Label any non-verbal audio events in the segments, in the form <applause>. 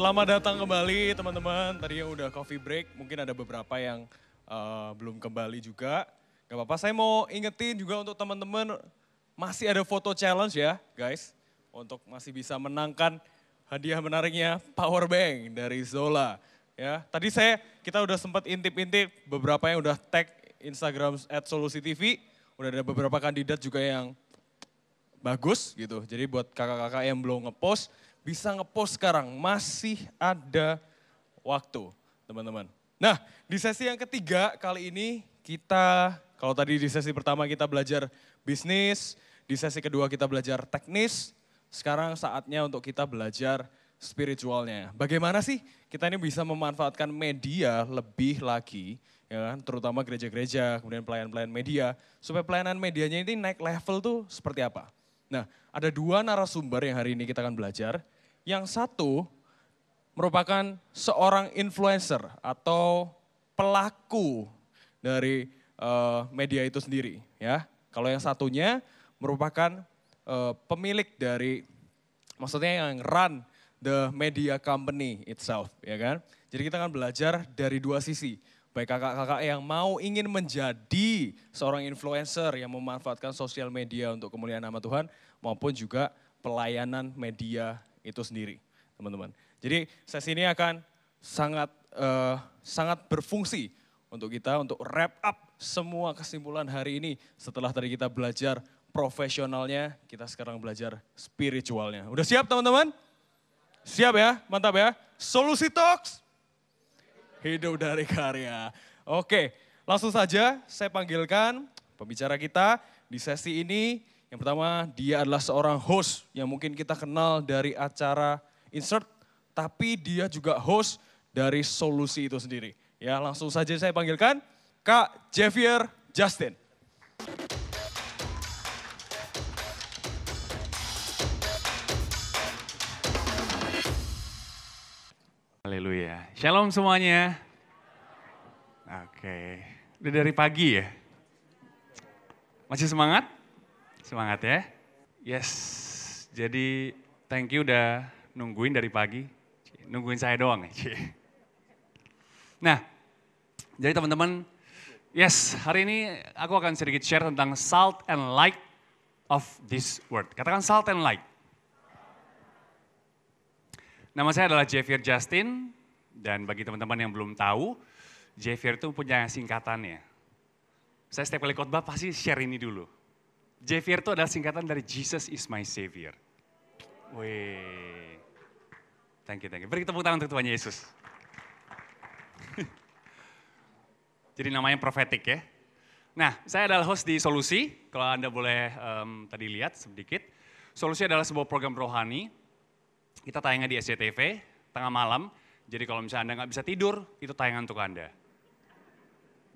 Selamat datang kembali teman-teman. Tadi yang udah coffee break, mungkin ada beberapa yang uh, belum kembali juga. Gak apa-apa, saya mau ingetin juga untuk teman-teman masih ada foto challenge ya guys. Untuk masih bisa menangkan hadiah menariknya power bank dari Zola. Ya, tadi saya kita udah sempat intip-intip beberapa yang udah tag Instagram at Solusi TV. Udah ada beberapa kandidat juga yang bagus gitu. Jadi buat kakak-kakak yang belum ngepost, bisa ngepost sekarang. Masih ada waktu, teman-teman. Nah, di sesi yang ketiga kali ini kita, kalau tadi di sesi pertama kita belajar bisnis, di sesi kedua kita belajar teknis, sekarang saatnya untuk kita belajar spiritualnya. Bagaimana sih kita ini bisa memanfaatkan media lebih lagi, ya kan? terutama gereja-gereja, kemudian pelayan-pelayan media, supaya pelayanan medianya ini naik level tuh seperti apa? Nah, ada dua narasumber yang hari ini kita akan belajar. Yang satu merupakan seorang influencer atau pelaku dari uh, media itu sendiri, ya. Kalau yang satunya merupakan uh, pemilik dari maksudnya yang run the media company itself, ya kan? Jadi kita akan belajar dari dua sisi Baik kakak-kakak yang mau ingin menjadi seorang influencer yang memanfaatkan sosial media untuk kemuliaan nama Tuhan, maupun juga pelayanan media itu sendiri, teman-teman. Jadi sesi ini akan sangat uh, sangat berfungsi untuk kita untuk wrap up semua kesimpulan hari ini setelah tadi kita belajar profesionalnya, kita sekarang belajar spiritualnya. Udah siap teman-teman? Siap ya? Mantap ya? Solusi Talks! hidup dari karya. Oke, langsung saja saya panggilkan pembicara kita di sesi ini. Yang pertama, dia adalah seorang host yang mungkin kita kenal dari acara insert, tapi dia juga host dari solusi itu sendiri. Ya, langsung saja saya panggilkan Kak Javier Justin. Haleluya. Shalom semuanya. Oke. Udah dari pagi ya? Masih semangat? Semangat ya? Yes. Jadi thank you udah nungguin dari pagi. Nungguin saya doang. Ya, nah, jadi teman-teman, yes, hari ini aku akan sedikit share tentang salt and light of this world. Katakan salt and light. Nama saya adalah Javier Justin, dan bagi teman-teman yang belum tahu, Javier itu punya singkatannya. Saya setiap kali khotbah pasti share ini dulu. Javier itu adalah singkatan dari Jesus is my Savior. Wih. Thank you, thank you. Beri tepuk tangan untuk Tuhan Yesus. <laughs> Jadi namanya profetik ya. Nah, saya adalah host di Solusi. Kalau Anda boleh um, tadi lihat sedikit. Solusi adalah sebuah program rohani kita tayangnya di SCTV, tengah malam. Jadi kalau misalnya Anda nggak bisa tidur, itu tayangan untuk Anda.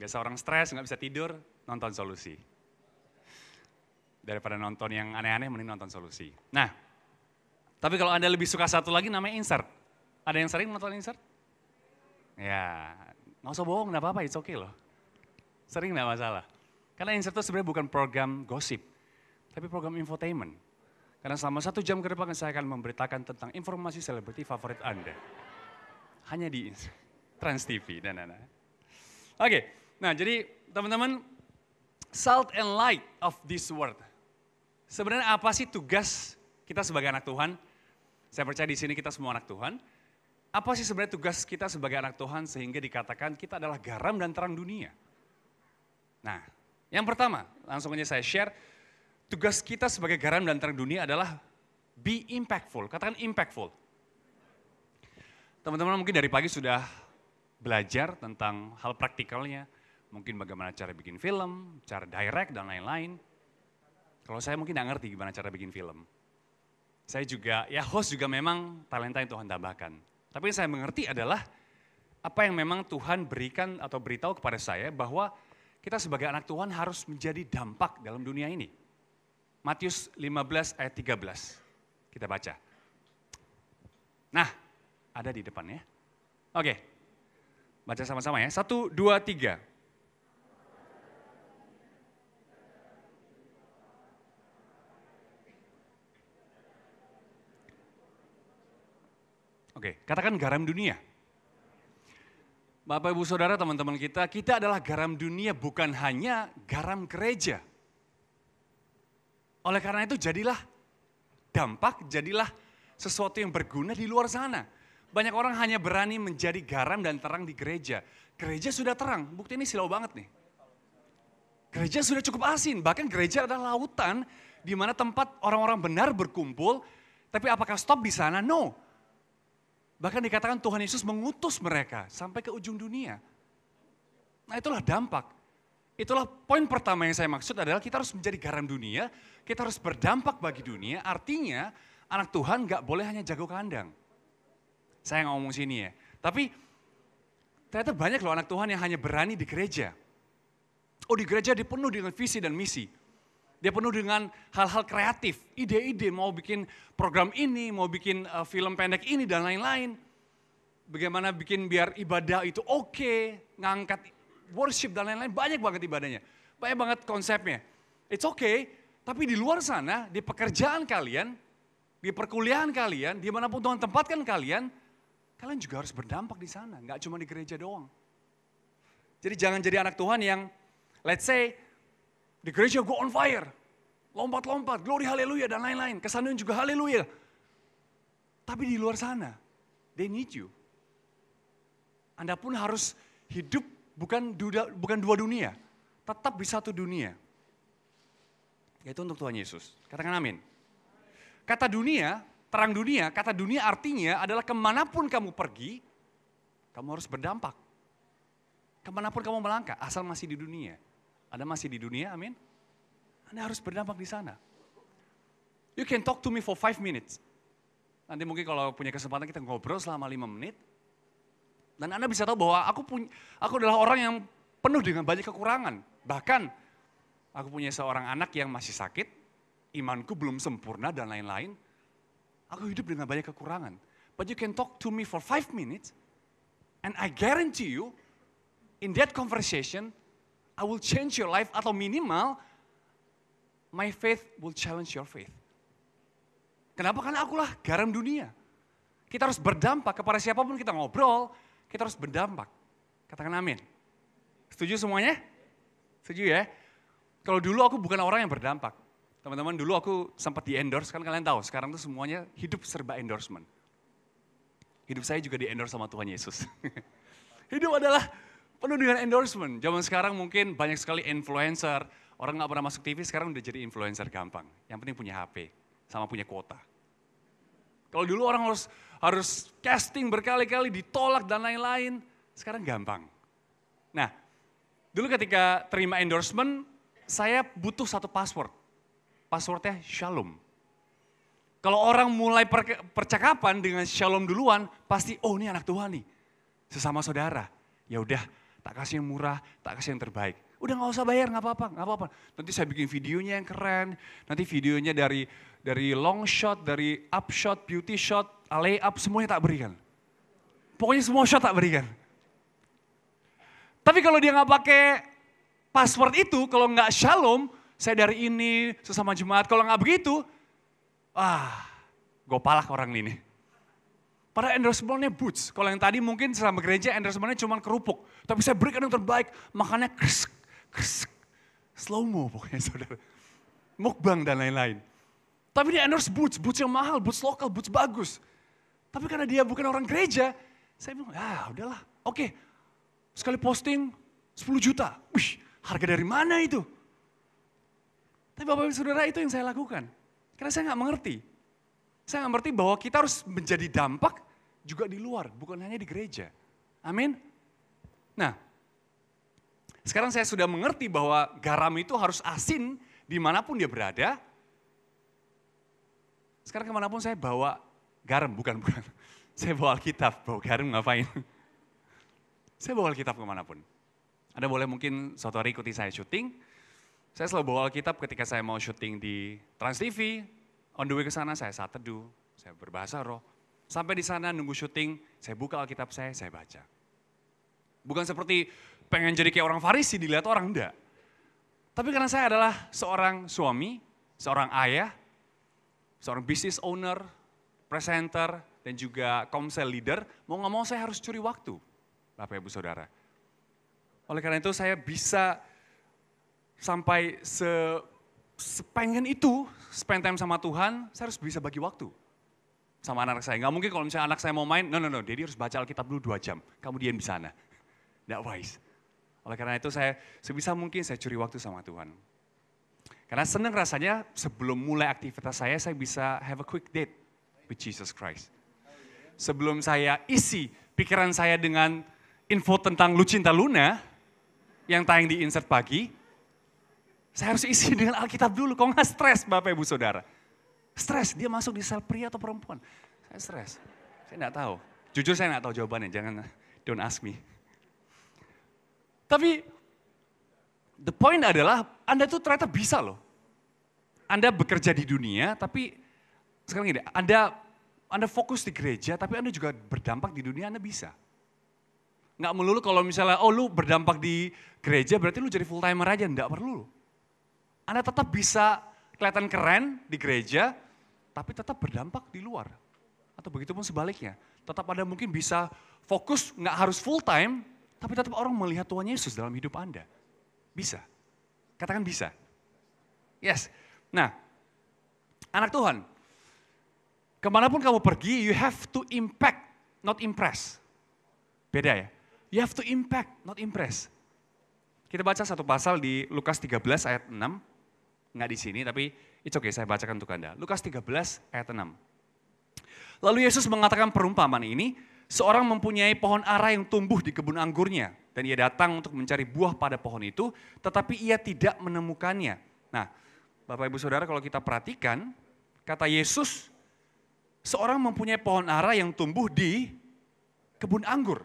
Gak seorang stres, nggak bisa tidur, nonton solusi. Daripada nonton yang aneh-aneh, mending nonton solusi. Nah, tapi kalau Anda lebih suka satu lagi namanya insert. Ada yang sering nonton insert? Ya, nggak usah bohong, nggak apa-apa, it's okay loh. Sering nggak masalah. Karena insert itu sebenarnya bukan program gosip, tapi program infotainment karena selama satu jam ke depan saya akan memberitakan tentang informasi selebriti favorit Anda. Hanya di Trans TV. Dan, nah, nah, nah. Oke, nah jadi teman-teman, salt and light of this world. Sebenarnya apa sih tugas kita sebagai anak Tuhan? Saya percaya di sini kita semua anak Tuhan. Apa sih sebenarnya tugas kita sebagai anak Tuhan sehingga dikatakan kita adalah garam dan terang dunia? Nah, yang pertama, langsung aja saya share tugas kita sebagai garam dan terang dunia adalah be impactful. Katakan impactful. Teman-teman mungkin dari pagi sudah belajar tentang hal praktikalnya. Mungkin bagaimana cara bikin film, cara direct dan lain-lain. Kalau saya mungkin nggak ngerti gimana cara bikin film. Saya juga, ya host juga memang talenta yang Tuhan tambahkan. Tapi yang saya mengerti adalah apa yang memang Tuhan berikan atau beritahu kepada saya bahwa kita sebagai anak Tuhan harus menjadi dampak dalam dunia ini. Matius 15 ayat 13. Kita baca. Nah, ada di depannya. Oke, baca sama-sama ya. Satu, dua, tiga. Oke, katakan garam dunia. Bapak, Ibu, Saudara, teman-teman kita, kita adalah garam dunia bukan hanya garam gereja oleh karena itu jadilah dampak, jadilah sesuatu yang berguna di luar sana. Banyak orang hanya berani menjadi garam dan terang di gereja. Gereja sudah terang, bukti ini silau banget nih. Gereja sudah cukup asin, bahkan gereja adalah lautan di mana tempat orang-orang benar berkumpul. Tapi apakah stop di sana? No. Bahkan dikatakan Tuhan Yesus mengutus mereka sampai ke ujung dunia. Nah itulah dampak. Itulah poin pertama yang saya maksud adalah kita harus menjadi garam dunia, kita harus berdampak bagi dunia, artinya anak Tuhan gak boleh hanya jago kandang. Saya ngomong sini ya, tapi ternyata banyak loh anak Tuhan yang hanya berani di gereja. Oh di gereja dia penuh dengan visi dan misi. Dia penuh dengan hal-hal kreatif, ide-ide, mau bikin program ini, mau bikin eh, film pendek ini dan lain-lain. Bagaimana bikin biar ibadah itu oke, okay, ngangkat worship dan lain-lain, banyak banget ibadahnya. Banyak banget konsepnya. It's okay, tapi di luar sana, di pekerjaan kalian, di perkuliahan kalian, di manapun Tuhan tempatkan kalian, kalian juga harus berdampak di sana, nggak cuma di gereja doang. Jadi jangan jadi anak Tuhan yang, let's say, di gereja gue on fire, lompat-lompat, glory haleluya, dan lain-lain. kesanun juga haleluya. Tapi di luar sana, they need you. Anda pun harus hidup Bukan, duda, bukan dua dunia, tetap di satu dunia. Yaitu untuk Tuhan Yesus. Katakan amin. Kata dunia, terang dunia, kata dunia artinya adalah kemanapun kamu pergi, kamu harus berdampak. Kemanapun kamu melangkah, asal masih di dunia. Anda masih di dunia, amin. Anda harus berdampak di sana. You can talk to me for five minutes. Nanti mungkin kalau punya kesempatan kita ngobrol selama lima menit, dan Anda bisa tahu bahwa aku punya aku adalah orang yang penuh dengan banyak kekurangan. Bahkan aku punya seorang anak yang masih sakit, imanku belum sempurna dan lain-lain. Aku hidup dengan banyak kekurangan. But you can talk to me for five minutes, and I guarantee you, in that conversation, I will change your life atau minimal, my faith will challenge your faith. Kenapa? Karena akulah garam dunia. Kita harus berdampak kepada siapapun kita ngobrol, kita harus berdampak. Katakan amin. Setuju semuanya? Setuju ya? Kalau dulu aku bukan orang yang berdampak. Teman-teman dulu aku sempat di endorse, kan kalian tahu sekarang tuh semuanya hidup serba endorsement. Hidup saya juga di endorse sama Tuhan Yesus. <laughs> hidup adalah penuh dengan endorsement. Zaman sekarang mungkin banyak sekali influencer, orang gak pernah masuk TV sekarang udah jadi influencer gampang. Yang penting punya HP sama punya kuota. Kalau dulu orang harus harus casting berkali-kali, ditolak dan lain-lain. Sekarang gampang. Nah, dulu ketika terima endorsement, saya butuh satu password. Passwordnya Shalom. Kalau orang mulai percakapan dengan Shalom duluan, pasti oh ini anak Tuhan nih. Sesama saudara. Ya udah, tak kasih yang murah, tak kasih yang terbaik udah nggak usah bayar nggak apa-apa nggak apa-apa nanti saya bikin videonya yang keren nanti videonya dari dari long shot, dari up shot, beauty shot, lay up, semuanya tak berikan. Pokoknya semua shot tak berikan. Tapi kalau dia nggak pakai password itu, kalau nggak shalom, saya dari ini, sesama jemaat, kalau nggak begitu, ah, gue palak orang ini. endorsement-nya boots. Kalau yang tadi mungkin selama gereja endorsement-nya cuma kerupuk. Tapi saya berikan yang terbaik, makannya kresek, kresek. Slow-mo pokoknya saudara. Mukbang dan lain-lain. Tapi dia endorse boots, boots yang mahal, boots lokal, boots bagus. Tapi karena dia bukan orang gereja, saya bilang, ah udahlah, oke. Okay. Sekali posting 10 juta. Wih, harga dari mana itu? Tapi Bapak Ibu Saudara itu yang saya lakukan. Karena saya nggak mengerti. Saya nggak mengerti bahwa kita harus menjadi dampak juga di luar, bukan hanya di gereja. Amin. Nah, sekarang saya sudah mengerti bahwa garam itu harus asin dimanapun dia berada, sekarang kemanapun saya bawa garam, bukan, bukan. <laughs> Saya bawa Alkitab, bawa garam ngapain? <laughs> saya bawa Alkitab kemanapun. Anda boleh mungkin suatu hari ikuti saya syuting. Saya selalu bawa Alkitab ketika saya mau syuting di Trans TV. On the way ke sana saya saat teduh, saya berbahasa roh. Sampai di sana nunggu syuting, saya buka Alkitab saya, saya baca. Bukan seperti pengen jadi kayak orang Farisi dilihat orang, enggak. Tapi karena saya adalah seorang suami, seorang ayah, seorang business owner, presenter, dan juga komsel leader, mau gak mau saya harus curi waktu, Bapak Ibu Saudara. Oleh karena itu saya bisa sampai se sepengen itu spend time sama Tuhan, saya harus bisa bagi waktu sama anak saya. Gak mungkin kalau misalnya anak saya mau main, no, no, no, jadi harus baca Alkitab dulu dua jam, kamu diam di sana. Tidak <laughs> wise. Oleh karena itu saya sebisa mungkin saya curi waktu sama Tuhan. Karena senang rasanya sebelum mulai aktivitas saya, saya bisa have a quick date with Jesus Christ. Sebelum saya isi pikiran saya dengan info tentang Lucinta Luna yang tayang di insert pagi, saya harus isi <laughs> dengan Alkitab dulu, Kok nggak stres Bapak Ibu Saudara. Stres, dia masuk di sel pria atau perempuan. Saya stres, saya nggak tahu. Jujur saya nggak tahu jawabannya, jangan, don't ask me. Tapi The point adalah Anda tuh ternyata bisa loh. Anda bekerja di dunia tapi sekarang gini, Anda Anda fokus di gereja tapi Anda juga berdampak di dunia Anda bisa. Nggak melulu kalau misalnya, oh lu berdampak di gereja berarti lu jadi full timer aja, nggak perlu. Anda tetap bisa kelihatan keren di gereja, tapi tetap berdampak di luar. Atau begitu pun sebaliknya. Tetap Anda mungkin bisa fokus, nggak harus full time, tapi tetap orang melihat Tuhan Yesus dalam hidup Anda. Bisa. Katakan bisa. Yes. Nah, anak Tuhan, kemanapun kamu pergi, you have to impact, not impress. Beda ya. You have to impact, not impress. Kita baca satu pasal di Lukas 13 ayat 6. Enggak di sini, tapi itu oke, okay, saya bacakan untuk Anda. Lukas 13 ayat 6. Lalu Yesus mengatakan perumpamaan ini, seorang mempunyai pohon ara yang tumbuh di kebun anggurnya dan ia datang untuk mencari buah pada pohon itu, tetapi ia tidak menemukannya. Nah, Bapak Ibu Saudara kalau kita perhatikan, kata Yesus, seorang mempunyai pohon ara yang tumbuh di kebun anggur.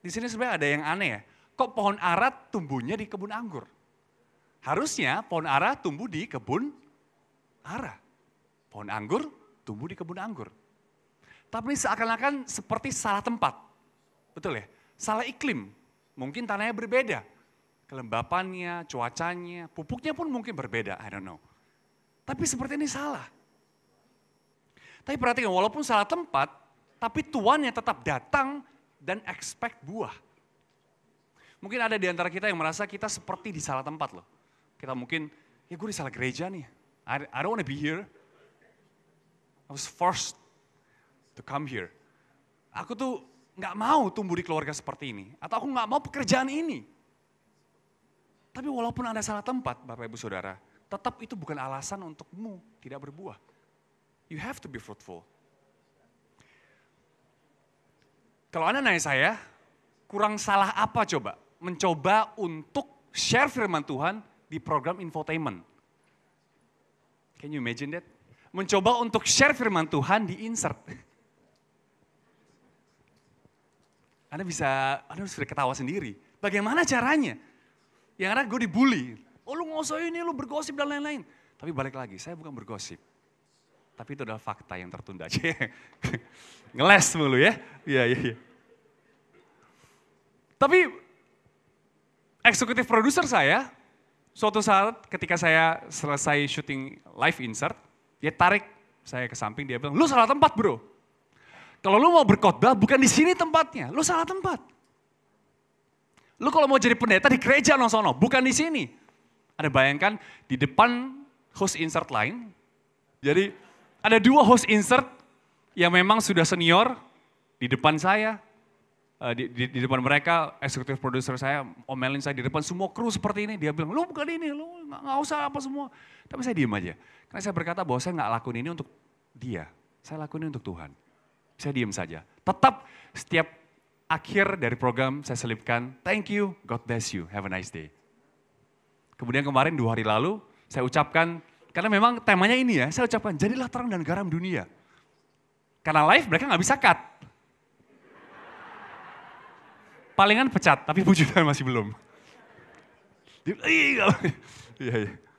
Di sini sebenarnya ada yang aneh ya. Kok pohon ara tumbuhnya di kebun anggur? Harusnya pohon ara tumbuh di kebun ara. Pohon anggur tumbuh di kebun anggur. Tapi seakan-akan seperti salah tempat. Betul ya? Salah iklim, mungkin tanahnya berbeda. Kelembapannya, cuacanya, pupuknya pun mungkin berbeda, I don't know. Tapi seperti ini salah. Tapi perhatikan, walaupun salah tempat, tapi tuannya tetap datang dan expect buah. Mungkin ada di antara kita yang merasa kita seperti di salah tempat loh. Kita mungkin, ya gue di salah gereja nih. I, don't want to be here. I was forced to come here. Aku tuh nggak mau tumbuh di keluarga seperti ini. Atau aku nggak mau pekerjaan ini. Tapi walaupun ada salah tempat, Bapak Ibu Saudara, tetap itu bukan alasan untukmu tidak berbuah. You have to be fruitful. Kalau Anda nanya saya, kurang salah apa coba? Mencoba untuk share firman Tuhan di program infotainment. Can you imagine that? Mencoba untuk share firman Tuhan di insert. Anda bisa, Anda sudah ketawa sendiri. Bagaimana caranya? Yang ada gue dibully. Oh lu ngosok ini, lu bergosip dan lain-lain. Tapi balik lagi, saya bukan bergosip. Tapi itu adalah fakta yang tertunda aja. <laughs> Ngeles mulu ya. Iya, iya, iya. Tapi eksekutif produser saya, suatu saat ketika saya selesai syuting live insert, dia tarik saya ke samping, dia bilang, lu salah tempat bro. Kalau lu mau berkhotbah bukan di sini tempatnya, lu salah tempat. Lu kalau mau jadi pendeta di gereja no sono, bukan di sini. Ada bayangkan di depan host insert lain. Jadi ada dua host insert yang memang sudah senior di depan saya. Eh, di, di, di depan mereka, eksekutif produser saya omelin saya di depan semua kru seperti ini. Dia bilang, lu bukan ini, lu gak, gak usah apa semua. Tapi saya diem aja. Karena saya berkata bahwa saya gak lakuin ini untuk dia. Saya lakuin ini untuk Tuhan. Saya diem saja. Tetap setiap akhir dari program saya selipkan, thank you, God bless you, have a nice day. Kemudian kemarin dua hari lalu, saya ucapkan, karena memang temanya ini ya, saya ucapkan, jadilah terang dan garam dunia. Karena live mereka nggak bisa cut. Palingan pecat, tapi puji masih belum. Iya, iya.